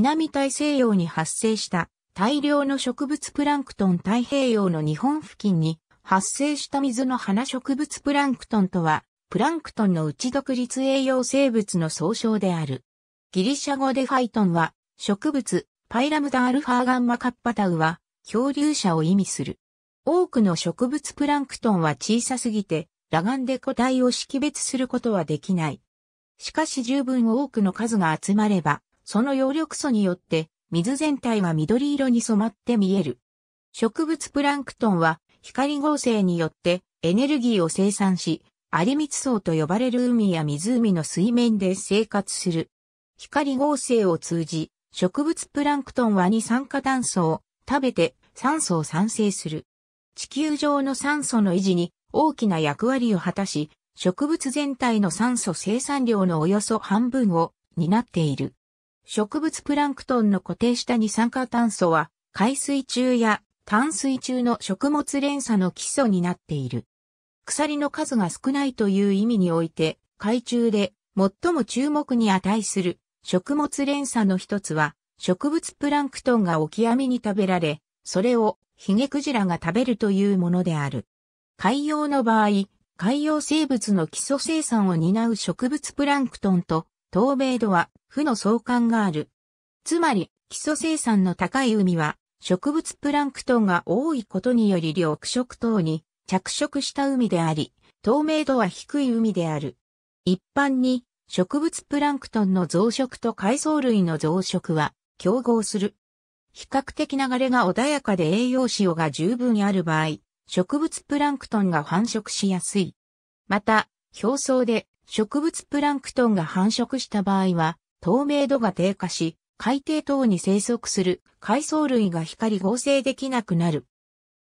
南大西洋に発生した大量の植物プランクトン太平洋の日本付近に発生した水の花植物プランクトンとは、プランクトンの内独立栄養生物の総称である。ギリシャ語でファイトンは、植物、パイラムダアルファガンマカッパタウは、漂流者を意味する。多くの植物プランクトンは小さすぎて、裸眼で個体を識別することはできない。しかし十分多くの数が集まれば、その葉緑素によって水全体は緑色に染まって見える。植物プランクトンは光合成によってエネルギーを生産し、アリミツ層と呼ばれる海や湖の水面で生活する。光合成を通じ、植物プランクトンは二酸化炭素を食べて酸素を産生する。地球上の酸素の維持に大きな役割を果たし、植物全体の酸素生産量のおよそ半分を担っている。植物プランクトンの固定した二酸化炭素は、海水中や淡水中の食物連鎖の基礎になっている。鎖の数が少ないという意味において、海中で最も注目に値する食物連鎖の一つは、植物プランクトンがオきアに食べられ、それをヒゲクジラが食べるというものである。海洋の場合、海洋生物の基礎生産を担う植物プランクトンと透明度は負の相関がある。つまり、基礎生産の高い海は、植物プランクトンが多いことにより緑色等に着色した海であり、透明度は低い海である。一般に植物プランクトンの増殖と海藻類の増殖は競合する。比較的流れが穏やかで栄養塩が十分ある場合、植物プランクトンが繁殖しやすい。また、表層で植物プランクトンが繁殖した場合は、透明度が低下し、海底等に生息する海藻類が光合成できなくなる。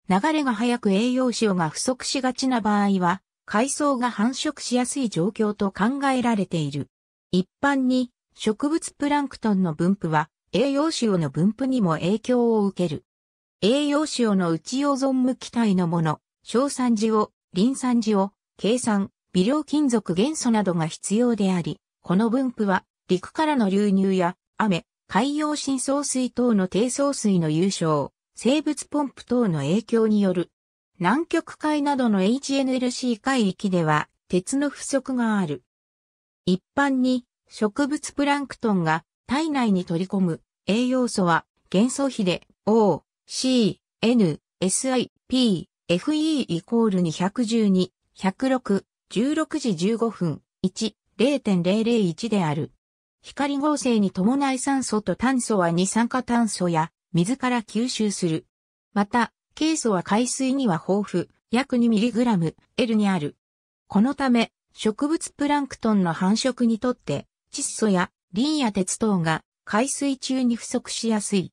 流れが速く栄養塩が不足しがちな場合は、海藻が繁殖しやすい状況と考えられている。一般に植物プランクトンの分布は栄養塩の分布にも影響を受ける。栄養塩の内オゾン無機体のもの、硝酸塩、リン酸塩、計酸、微量金属元素などが必要であり、この分布は陸からの流入や雨、海洋深層水等の低層水の優勝、生物ポンプ等の影響による。南極海などの HNLC 海域では鉄の不足がある。一般に植物プランクトンが体内に取り込む栄養素は元素比で O、C、N、SI、P、FE イコール212、106、16時15分、1、0.001である。光合成に伴い酸素と炭素は二酸化炭素や水から吸収する。また、ケイ素は海水には豊富、約 2mg、L にある。このため、植物プランクトンの繁殖にとって、窒素やリンや鉄等が海水中に不足しやすい。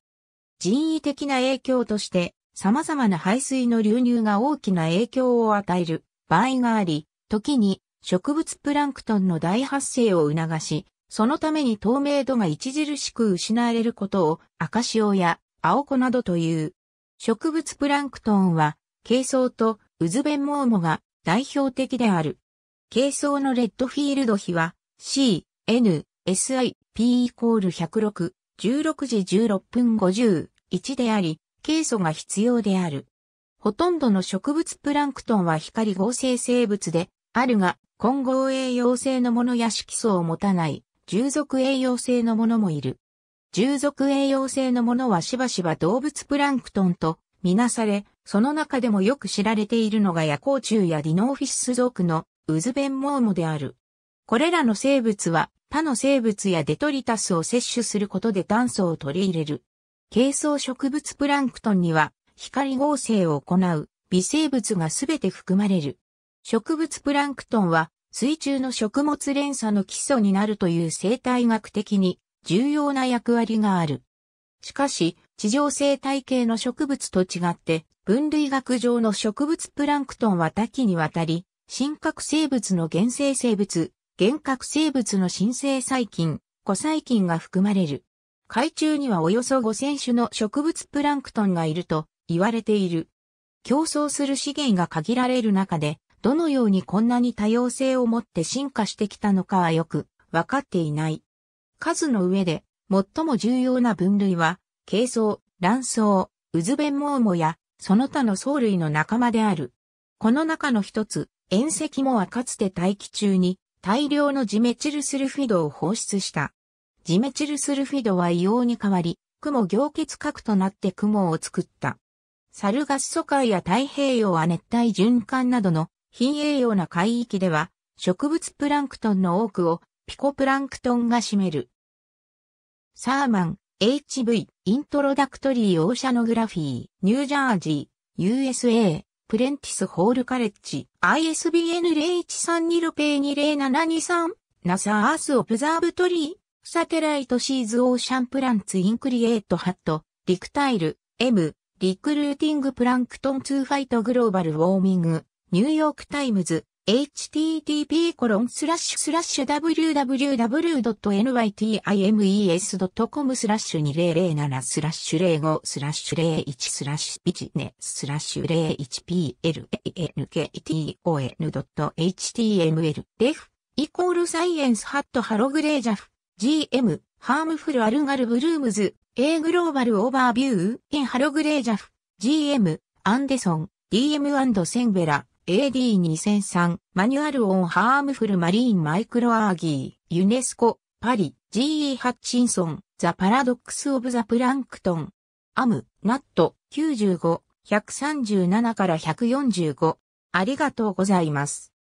人為的な影響として、様々な排水の流入が大きな影響を与える場合があり、時に植物プランクトンの大発生を促し、そのために透明度が著しく失われることを赤潮や青子などという。植物プランクトンは、軽藻とウズベンモーモが代表的である。軽藻のレッドフィールド比は C、N、SI、P イコール106、16時16分5 1であり、ケイ素が必要である。ほとんどの植物プランクトンは光合成生物で、あるが、混合栄養性のものや色素を持たない、従属栄養性のものもいる。従属栄養性のものはしばしば動物プランクトンとみなされ、その中でもよく知られているのが夜光虫やディノーフィッス属のウズベンモーモである。これらの生物は他の生物やデトリタスを摂取することで炭素を取り入れる。軽層植物プランクトンには光合成を行う微生物がすべて含まれる。植物プランクトンは水中の食物連鎖の基礎になるという生態学的に重要な役割がある。しかし、地上生態系の植物と違って分類学上の植物プランクトンは多岐にわたり、真核生物の原生生物、原核生物の新生細菌、古細菌が含まれる。海中にはおよそ5000種の植物プランクトンがいると言われている。競争する資源が限られる中で、どのようにこんなに多様性を持って進化してきたのかはよくわかっていない。数の上で最も重要な分類は、珪藻、卵巣、渦弁ウモやその他の藻類の仲間である。この中の一つ、塩石もはかつて大気中に大量のジメチルスルフィドを放出した。ジメチルスルフィドは異様に変わり、雲凝結核となって雲を作った。サルガス疎開や太平洋亜熱帯循環などの貧栄養な海域では、植物プランクトンの多くをピコプランクトンが占める。サーマン、HV、イントロダクトリーオーシャノグラフィー、ニュージャージー、USA、プレンティスホールカレッジ、ISBN 0132-0020723、NASA Earth o ー s e r v サテライトシーズオーシャンプランツインクリエイトハット、リクタイル、M、リクルーティングプランクトンツーファイトグローバルウォーミング、ニューヨークタイムズ、http://www.nytimes.com スラッシュ2007スラッシュ05スラッシュ01スラッシュビジネスラッシュ 01plankton.html レフイコールサイエンスハットハログレージャフ GM ハームフルアルガルブルームズ A グローバルオーバービューインハログレージャフ GM アンデソン DM& センベラ AD2003 マニュアルオンハームフルマリーンマイクロアーギーユネスコパリ G.E. ハッチンソンザパラドックスオブザプランクトンアムナット95 137から145ありがとうございます。